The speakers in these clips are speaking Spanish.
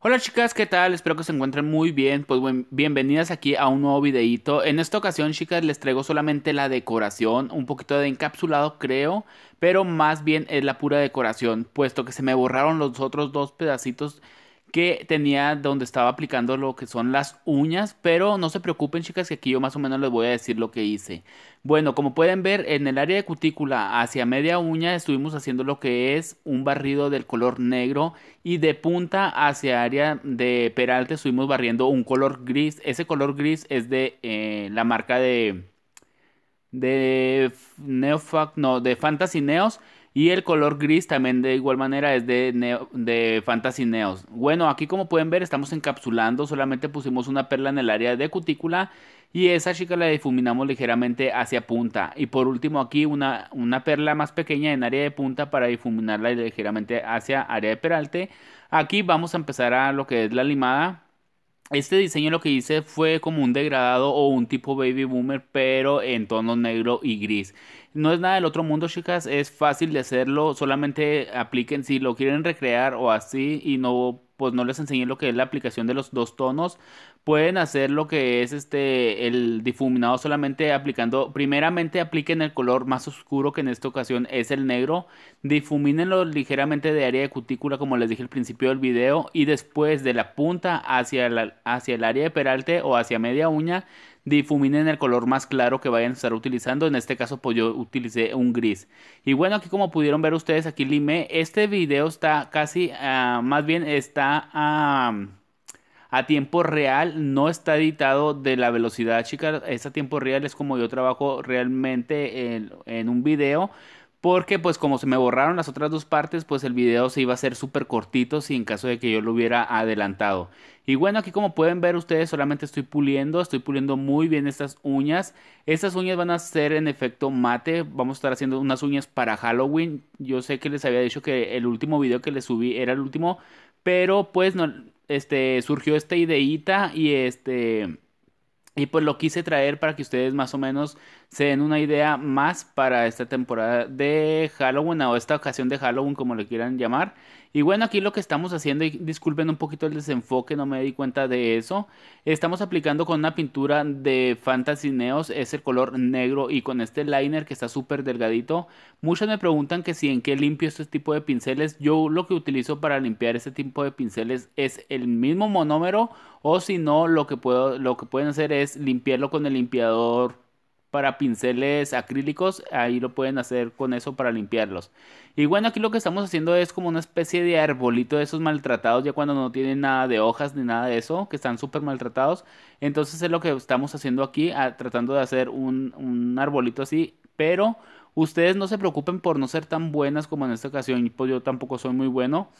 Hola chicas, ¿qué tal? Espero que se encuentren muy bien. Pues bienvenidas aquí a un nuevo videíto. En esta ocasión, chicas, les traigo solamente la decoración, un poquito de encapsulado creo, pero más bien es la pura decoración, puesto que se me borraron los otros dos pedacitos que tenía donde estaba aplicando lo que son las uñas, pero no se preocupen chicas que aquí yo más o menos les voy a decir lo que hice. Bueno, como pueden ver en el área de cutícula hacia media uña estuvimos haciendo lo que es un barrido del color negro y de punta hacia área de peralte estuvimos barriendo un color gris. Ese color gris es de eh, la marca de de Neofac, no, de Fantasy Neos. Y el color gris también de igual manera es de, Neo, de Fantasy Neos. Bueno, aquí como pueden ver estamos encapsulando, solamente pusimos una perla en el área de cutícula y esa chica la difuminamos ligeramente hacia punta. Y por último aquí una, una perla más pequeña en área de punta para difuminarla ligeramente hacia área de peralte. Aquí vamos a empezar a lo que es la limada este diseño lo que hice fue como un degradado o un tipo baby boomer, pero en tono negro y gris. No es nada del otro mundo, chicas, es fácil de hacerlo, solamente apliquen si lo quieren recrear o así y no pues no les enseñé lo que es la aplicación de los dos tonos. Pueden hacer lo que es este el difuminado solamente aplicando, primeramente apliquen el color más oscuro que en esta ocasión es el negro, difumínenlo ligeramente de área de cutícula como les dije al principio del video y después de la punta hacia, hacia el área de peralte o hacia media uña difuminen el color más claro que vayan a estar utilizando. En este caso pues yo utilicé un gris. Y bueno, aquí como pudieron ver ustedes, aquí limé. Este video está casi, ah, más bien está a tiempo real, no está editado de la velocidad, chicas. Es a tiempo real, es como yo trabajo realmente en, en un video porque pues como se me borraron las otras dos partes, pues el video se iba a hacer súper cortito si en caso de que yo lo hubiera adelantado. Y bueno, aquí como pueden ver ustedes solamente estoy puliendo, estoy puliendo muy bien estas uñas. Estas uñas van a ser en efecto mate, vamos a estar haciendo unas uñas para Halloween. Yo sé que les había dicho que el último video que les subí era el último, pero pues no, este, surgió esta ideita y este... Y pues lo quise traer para que ustedes más o menos se den una idea más para esta temporada de Halloween o esta ocasión de Halloween, como le quieran llamar. Y bueno, aquí lo que estamos haciendo, y disculpen un poquito el desenfoque, no me di cuenta de eso. Estamos aplicando con una pintura de Fantasy Neos, es el color negro y con este liner que está súper delgadito. Muchos me preguntan que si en qué limpio este tipo de pinceles. Yo lo que utilizo para limpiar este tipo de pinceles es el mismo monómero o si no, lo que, puedo, lo que pueden hacer es limpiarlo con el limpiador para pinceles acrílicos, ahí lo pueden hacer con eso para limpiarlos. Y bueno, aquí lo que estamos haciendo es como una especie de arbolito de esos maltratados, ya cuando no tienen nada de hojas ni nada de eso, que están súper maltratados. Entonces es lo que estamos haciendo aquí, tratando de hacer un, un arbolito así, pero ustedes no se preocupen por no ser tan buenas como en esta ocasión, pues yo tampoco soy muy bueno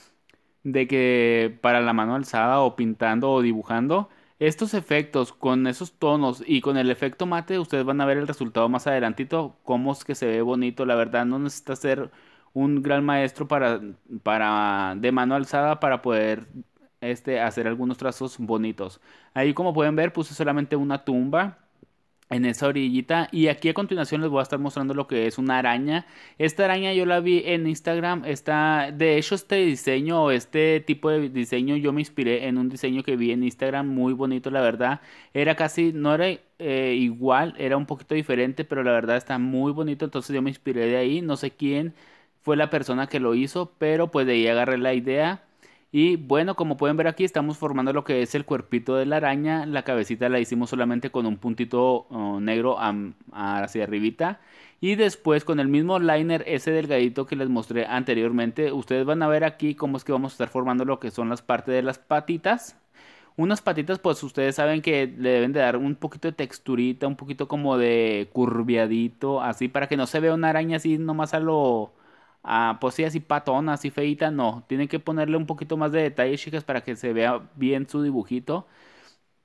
de que para la mano alzada o pintando o dibujando estos efectos con esos tonos y con el efecto mate, ustedes van a ver el resultado más adelantito, cómo es que se ve bonito. La verdad no necesita ser un gran maestro para, para de mano alzada para poder este, hacer algunos trazos bonitos. Ahí como pueden ver puse solamente una tumba en esa orillita y aquí a continuación les voy a estar mostrando lo que es una araña esta araña yo la vi en Instagram está de hecho este diseño o este tipo de diseño yo me inspiré en un diseño que vi en Instagram muy bonito la verdad era casi no era eh, igual era un poquito diferente pero la verdad está muy bonito entonces yo me inspiré de ahí no sé quién fue la persona que lo hizo pero pues de ahí agarré la idea y bueno, como pueden ver aquí, estamos formando lo que es el cuerpito de la araña. La cabecita la hicimos solamente con un puntito uh, negro hacia arribita. Y después con el mismo liner ese delgadito que les mostré anteriormente, ustedes van a ver aquí cómo es que vamos a estar formando lo que son las partes de las patitas. Unas patitas pues ustedes saben que le deben de dar un poquito de texturita, un poquito como de curviadito, así para que no se vea una araña así nomás a lo Ah, pues sí, así patona, así feita, no. Tienen que ponerle un poquito más de detalle, chicas, para que se vea bien su dibujito.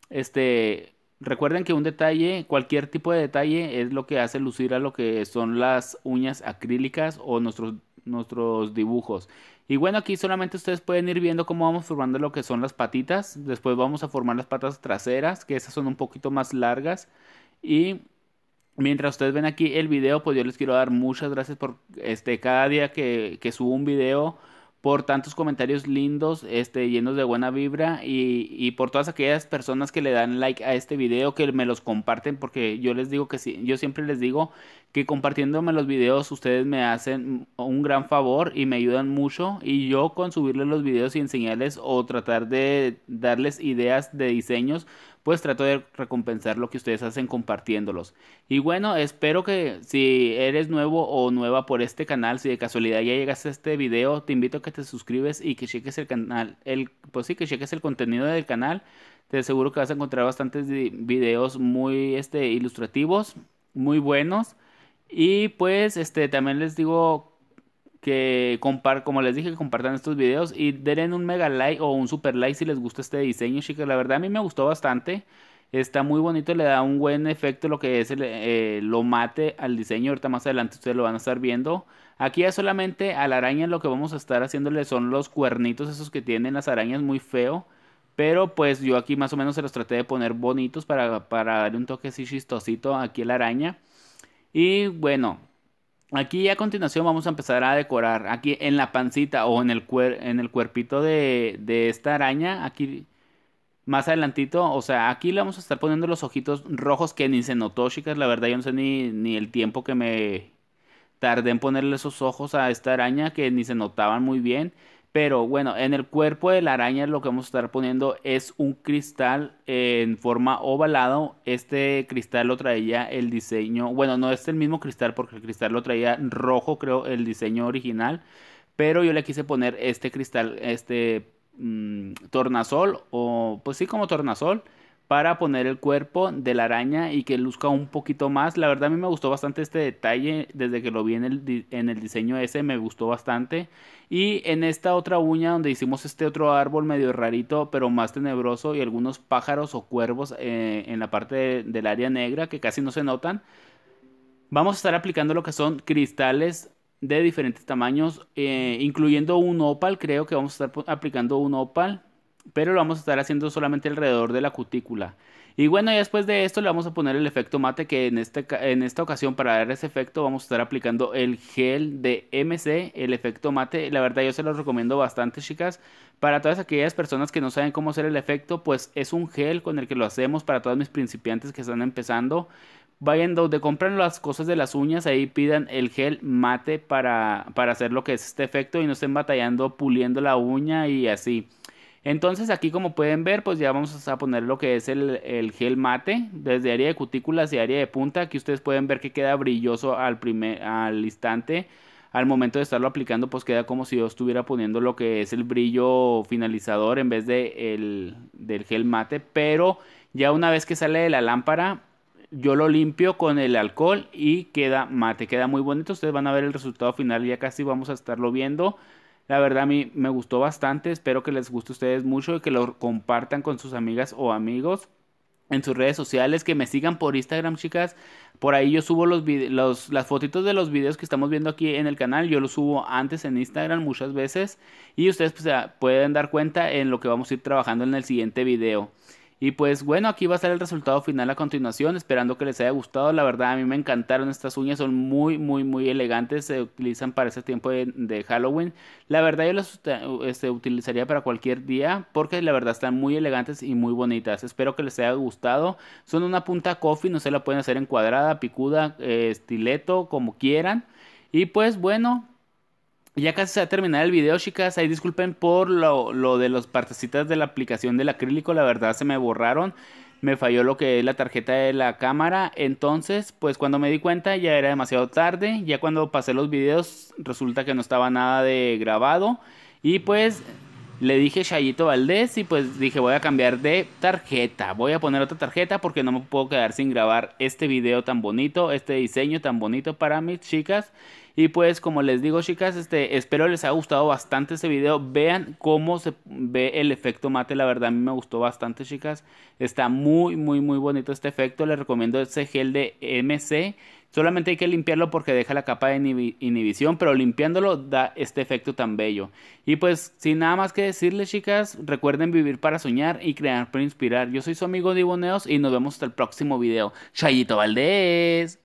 Este, recuerden que un detalle, cualquier tipo de detalle, es lo que hace lucir a lo que son las uñas acrílicas o nuestros, nuestros dibujos. Y bueno, aquí solamente ustedes pueden ir viendo cómo vamos formando lo que son las patitas. Después vamos a formar las patas traseras, que esas son un poquito más largas. Y Mientras ustedes ven aquí el video, pues yo les quiero dar muchas gracias por este cada día que, que subo un video, por tantos comentarios lindos, este, llenos de buena vibra y, por todas aquellas personas que le dan like a este video, que me los comparten, porque yo les digo que sí, yo siempre les digo que compartiéndome los videos ustedes me hacen un gran favor y me ayudan mucho y yo con subirles los videos y enseñarles o tratar de darles ideas de diseños, pues trato de recompensar lo que ustedes hacen compartiéndolos. Y bueno, espero que si eres nuevo o nueva por este canal, si de casualidad ya llegaste a este video, te invito a que te suscribes y que cheques el canal, el, pues sí, que cheques el contenido del canal. Te aseguro que vas a encontrar bastantes videos muy este, ilustrativos, muy buenos. Y pues este también les digo que compar, como les dije, compartan estos videos y den un mega like o un super like si les gusta este diseño, chicas. La verdad a mí me gustó bastante. Está muy bonito, le da un buen efecto lo que es eh, lo mate al diseño. Ahorita más adelante ustedes lo van a estar viendo. Aquí ya solamente a la araña lo que vamos a estar haciéndole son los cuernitos esos que tienen las arañas muy feo. Pero pues yo aquí más o menos se los traté de poner bonitos para, para darle un toque así chistosito aquí a la araña. Y bueno, Aquí a continuación vamos a empezar a decorar. Aquí en la pancita o en el, en el cuerpito de, esta araña. Aquí más adelantito. O sea, aquí le vamos a estar poniendo los ojitos rojos que ni se notó, chicas. La verdad yo no sé ni, ni el tiempo que me tardé en ponerle esos ojos a esta araña que ni se notaban muy bien. Pero bueno, en el cuerpo de la araña lo que vamos a estar poniendo es un cristal en forma ovalado. Este cristal lo traía el diseño, bueno, no es el mismo cristal porque el cristal lo traía rojo, creo, el diseño original. Pero yo le quise poner este cristal, este mm, tornasol, o pues sí como tornasol para poner el cuerpo de la araña y que luzca un poquito más. La verdad a mí me gustó bastante este detalle, desde que lo vi en el, diseño ese me gustó bastante. Y en esta otra uña donde hicimos este otro árbol medio rarito, pero más tenebroso y algunos pájaros o cuervos eh, en la parte del área negra que casi no se notan. Vamos a estar aplicando lo que son cristales de diferentes tamaños, eh, incluyendo un opal, creo que vamos a estar aplicando un opal pero lo vamos a estar haciendo solamente alrededor de la cutícula. Y bueno, después de esto le vamos a poner el efecto mate, que en, este, en esta ocasión para dar ese efecto vamos a estar aplicando el gel de MC, el efecto mate. La verdad yo se los recomiendo bastante, chicas. Para todas aquellas personas que no saben cómo hacer el efecto, pues es un gel con el que lo hacemos para todos mis principiantes que están empezando. Vayan donde compran las cosas de las uñas, ahí pidan el gel mate para, para hacer lo que es este efecto y no estén batallando puliendo la uña y así. Entonces aquí como pueden ver, pues ya vamos a poner lo que es el, gel mate desde área de cutículas y área de punta. Aquí ustedes pueden ver que queda brilloso al, primer, al instante. Al momento de estarlo aplicando, pues queda como si yo estuviera poniendo lo que es el brillo finalizador en vez de el, del gel mate. Pero ya una vez que sale de la lámpara, yo lo limpio con el alcohol y queda mate. Queda muy bonito. Ustedes van a ver el resultado final. Ya casi vamos a estarlo viendo. La verdad a mí me gustó bastante, espero que les guste a ustedes mucho y que lo compartan con sus amigas o amigos en sus redes sociales, que me sigan por Instagram, chicas. Por ahí yo subo los, las fotitos de los videos que estamos viendo aquí en el canal. Yo los subo antes en Instagram muchas veces. Y ustedes pues, pueden dar cuenta en lo que vamos a ir trabajando en el siguiente video. Y pues bueno, aquí va a estar el resultado final a continuación, esperando que les haya gustado. La verdad, a mí me encantaron estas uñas, son muy, muy, muy elegantes, se utilizan para este tiempo de, Halloween. La verdad, yo las este, utilizaría para cualquier día, porque la verdad están muy elegantes y muy bonitas. Espero que les haya gustado. Son una punta coffee, no se la pueden hacer en cuadrada, picuda, eh, estileto, como quieran. Y pues bueno, ya casi se ha terminado el video, chicas. Ahí disculpen por lo, lo de los partecitas de la aplicación del acrílico. La verdad se me borraron. Me falló lo que es la tarjeta de la cámara. Entonces, pues cuando me di cuenta ya era demasiado tarde. Ya cuando pasé los videos resulta que no estaba nada de grabado. Y pues le dije Shayito Valdés y pues dije voy a cambiar de tarjeta, voy a poner otra tarjeta porque no me puedo quedar sin grabar este video tan bonito, este diseño tan bonito para mis chicas. Y pues como les digo chicas, este, espero les haya gustado bastante este video. Vean cómo se ve el efecto mate, la verdad a mí me gustó bastante chicas. Está muy muy muy bonito este efecto, les recomiendo ese gel de MC Solamente hay que limpiarlo porque deja la capa de inhibición, pero limpiándolo da este efecto tan bello. Y pues, sin nada más que decirles, chicas, recuerden vivir para soñar y crear para inspirar. Yo soy su amigo Diboneos y nos vemos hasta el próximo video. Chayito Valdés.